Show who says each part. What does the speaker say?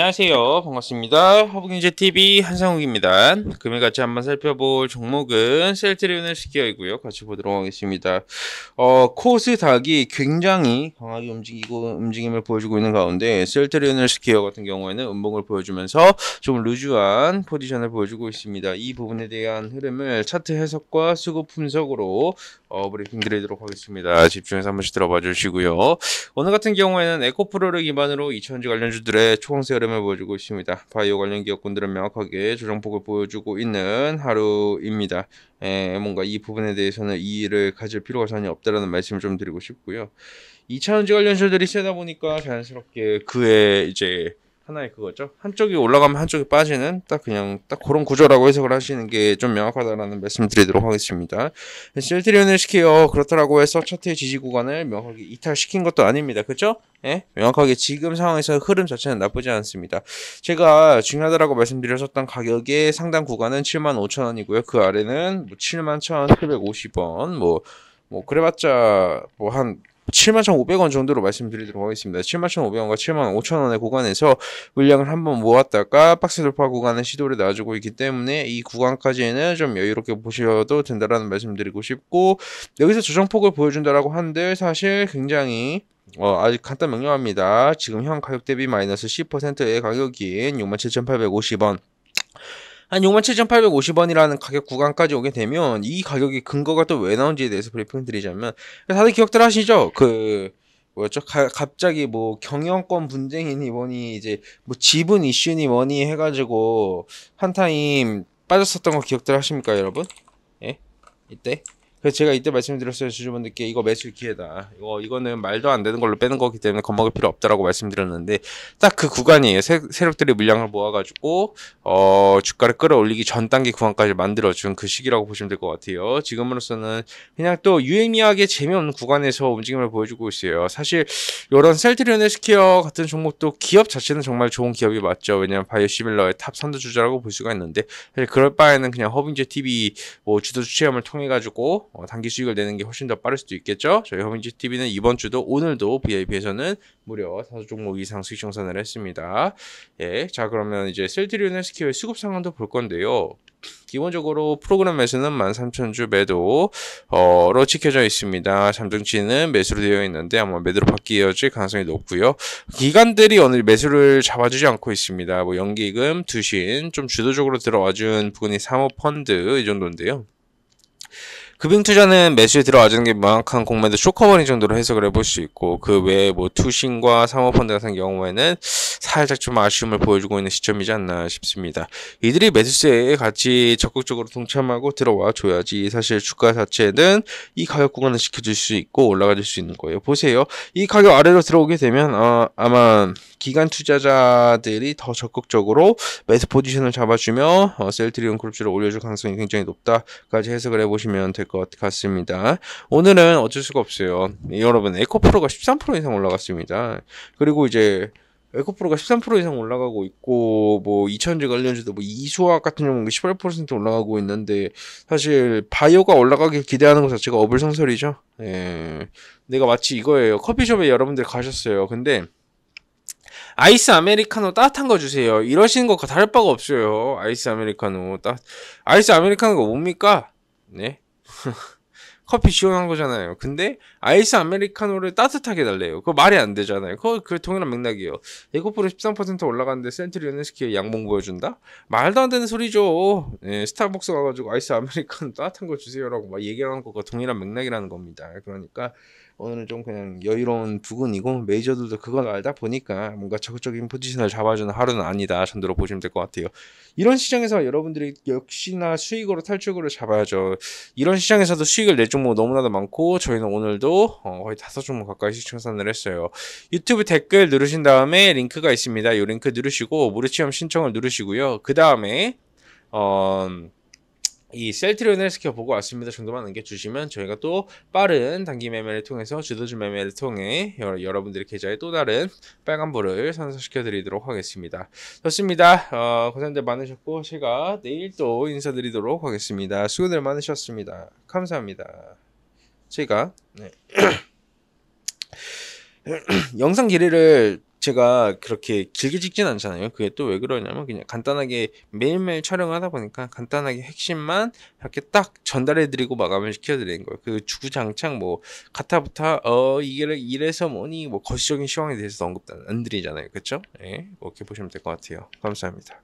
Speaker 1: 안녕하세요. 반갑습니다. 허브경제TV 한상욱입니다. 금일 같이 한번 살펴볼 종목은 셀트리온을 시기어이고요. 같이 보도록 하겠습니다. 어, 코스닥이 굉장히 강하게 움직이고 움직임을 보여주고 있는 가운데 셀트리온을 시기어 같은 경우에는 음봉을 보여주면서 좀 루즈한 포지션을 보여주고 있습니다. 이 부분에 대한 흐름을 차트 해석과 수급 분석으로 어, 브리핑 드리도록 하겠습니다. 집중해서 한 번씩 들어봐 주시고요. 오늘 같은 경우에는 에코프로를 기반으로 2 0 0 0주 관련주들의 초강세를 흐름을 보여주고 있습니다. 바이오 관련 기업군들은 명확하게 조정폭을 보여주고 있는 하루입니다. 에, 예, 뭔가 이 부분에 대해서는 이의를 가질 필요가 전혀 없다라는 말씀을 좀 드리고 싶고요. 2차원지 관련 주들이 세다 보니까 자연스럽게 그의 이제 하나의 그거죠. 한쪽이 올라가면 한쪽이 빠지는 딱 그냥 딱 그런 구조라고 해석을 하시는 게 좀 명확하다라는 말씀드리도록 하겠습니다. 셀트리온을시켜요 그렇다라고 해서 차트의 지지 구간을 명확하게 이탈시킨 것도 아닙니다. 그죠 예? 명확하게 지금 상황에서 흐름 자체는 나쁘지 않습니다. 제가 중요하다라고 말씀드렸었던 가격의 상당 구간은 75,000원이고요. 그 아래는 뭐 71,750원 뭐 뭐 그래봤자 뭐한 71,500원 정도로 말씀드리도록 하겠습니다. 71,500원과 75,000원의 구간에서 물량을 한번 모았다가 박스 돌파 구간의 시도를 놔주고 있기 때문에 이 구간까지는 좀 여유롭게 보셔도 된다라는 말씀드리고 싶고 여기서 조정폭을 보여준다라고 한들 사실 굉장히 어, 아주 간단 명료합니다. 지금 현 가격 대비 마이너스 10%의 가격인 67,850원 한 67,850원이라는 가격 구간까지 오게 되면 이 가격이 근거가 또 왜 나온지에 대해서 브리핑 드리자면 다들 기억들 하시죠? 그 뭐였죠? 가, 갑자기 뭐 경영권 분쟁이니 뭐니 이제 뭐 지분 이슈니 뭐니 해가지고 한타임 빠졌었던 거 기억들 하십니까 여러분? 예? 이때? 그래서 제가 이때 말씀드렸어요 주주분들께 이거 매수 기회다. 이거 이거는 말도 안 되는 걸로 빼는 거기 때문에 겁먹을 필요 없다라고 말씀드렸는데 딱 그 구간이에요. 세, 세력들이 물량을 모아가지고 어 주가를 끌어올리기 전 단계 구간까지 만들어준 그 시기라고 보시면 될 것 같아요. 지금으로서는 그냥 또 유의미하게 재미없는 구간에서 움직임을 보여주고 있어요. 사실 이런 셀트리온 헬스케어 같은 종목도 기업 자체는 정말 좋은 기업이 맞죠. 왜냐하면 바이오시밀러의 탑 선두주자라고 볼 수가 있는데 사실 그럴 바에는 그냥 허빙제 TV 뭐 주도 추체험을 통해 가지고 어, 어, 단기 수익을 내는 게 훨씬 더 빠를 수도 있겠죠. 저희 허민지 TV는 이번 주도 오늘도 VIP에서는 무려 5종목 이상 수익 청산을 했습니다. 예, 자 그러면 이제 셀트리온 헬스케어의 수급 상황도 볼 건데요. 기본적으로 프로그램 매수는 13,000주 매도로 지켜져 있습니다. 잠정치는 매수로 되어 있는데 아마 매도로 바뀌어질 가능성이 높고요. 기관들이 오늘 매수를 잡아주지 않고 있습니다. 뭐 연기금, 두신 좀 주도적으로 들어와준 부분이 사모펀드 이 정도인데요. 급행 투자는 매수에 들어와주는 게 명확한 공매도 쇼커버닝 정도로 해석을 해볼 수 있고 그 외에 뭐 투신과 상호펀드 같은 경우에는 살짝 좀 아쉬움을 보여주고 있는 시점이지 않나 싶습니다. 이들이 매수세에 같이 적극적으로 동참하고 들어와 줘야지 사실 주가 자체는 이 가격 구간을 지켜줄 수 있고 올라가줄 수 있는 거예요. 보세요. 이 가격 아래로 들어오게 되면 어, 아마 기간 투자자들이 더 적극적으로 매수 포지션을 잡아주며 어, 셀트리온 그룹주를 올려줄 가능성이 굉장히 높다까지 해석을 해보시면 될것 같습니다. 오늘은 어쩔 수가 없어요. 여러분 에코프로가 13% 이상 올라갔습니다. 그리고 이제 에코프로가 13% 이상 올라가고 있고 뭐 2000주 관련주도 뭐 이수학 같은 경우는 18% 뭐 올라가고 있는데 사실 바이오가 올라가길 기대하는 것 자체가 어불성설이죠. 예. 내가 마치 이거예요. 커피숍에 여러분들 가셨어요. 근데 아이스 아메리카노 따뜻한 거 주세요. 이러시는 것과 다를 바가 없어요. 아이스 아메리카노 따 아이스 아메리카노가 뭡니까? 네. 커피 시원한 거잖아요. 근데 아이스 아메리카노를 따뜻하게 달래요. 그거 말이 안 되잖아요. 그거 그 동일한 맥락이에요. 에코프로 13% 올라갔는데 센트리온은 스키에 양봉 보여준다? 말도 안 되는 소리죠. 예, 스타벅스 가가지고 아이스 아메리카노 따뜻한 거 주세요라고 막 얘기하는 것과 동일한 맥락이라는 겁니다. 그러니까 오늘은 좀 그냥 여유로운 부근이고 메이저들도 그걸 알다 보니까 뭔가 적극적인 포지션을 잡아주는 하루는 아니다 정도로 보시면 될 것 같아요. 이런 시장에서 여러분들이 역시나 수익으로 탈출구를 잡아야죠. 이런 시장에서도 수익을 낼 종목 너무나도 많고 저희는 오늘도 어, 거의 다섯 종목 가까이 시청산을 했어요. 유튜브 댓글 누르신 다음에 링크가 있습니다. 이 링크 누르시고 무료 체험 신청을 누르시고요. 그 다음에 어... 이 셀트리온을 지켜보고 왔습니다 정도만 남겨주시면 저희가 또 빠른 단기 매매를 통해서 주도주 매매를 통해 여러, 분들의 계좌에 또 다른 빨간불을 선사시켜 드리도록 하겠습니다 좋습니다 어, 고생들 많으셨고 제가 내일 또 인사드리도록 하겠습니다 수고들 많으셨습니다 감사합니다 제가 네. 영상 길이를 제가 그렇게 길게 찍진 않잖아요. 그게 또 왜 그러냐면 그냥 간단하게 매일매일 촬영하다 보니까 간단하게 핵심만 이렇게 딱 전달해드리고 마감을 시켜드리는 거예요. 그 주구장창 뭐가타부터어 이게 이래서 뭐니 뭐 거시적인 시황에 대해서 언급 안 드리잖아요. 그렇죠? 예, 뭐 이렇게 보시면 될 것 같아요. 감사합니다.